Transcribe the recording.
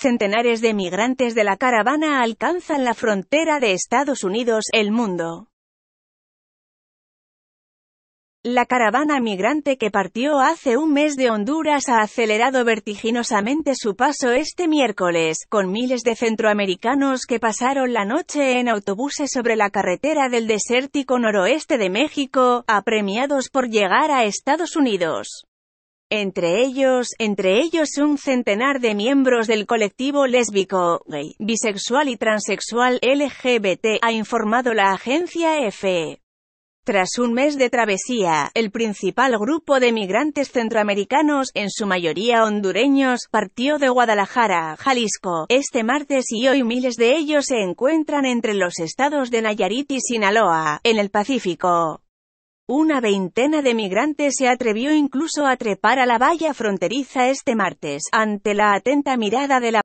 Centenares de migrantes de la caravana alcanzan la frontera de Estados Unidos, el mundo. La caravana migrante que partió hace un mes de Honduras ha acelerado vertiginosamente su paso este miércoles, con miles de centroamericanos que pasaron la noche en autobuses sobre la carretera del desértico noroeste de México, apremiados por llegar a Estados Unidos. Entre ellos, entre ellos un centenar de miembros del colectivo lésbico, gay, bisexual y transexual LGBT, ha informado la agencia EFE. Tras un mes de travesía, el principal grupo de migrantes centroamericanos, en su mayoría hondureños, partió de Guadalajara, Jalisco, este martes y hoy miles de ellos se encuentran entre los estados de Nayarit y Sinaloa, en el Pacífico. Una veintena de migrantes se atrevió incluso a trepar a la valla fronteriza este martes, ante la atenta mirada de la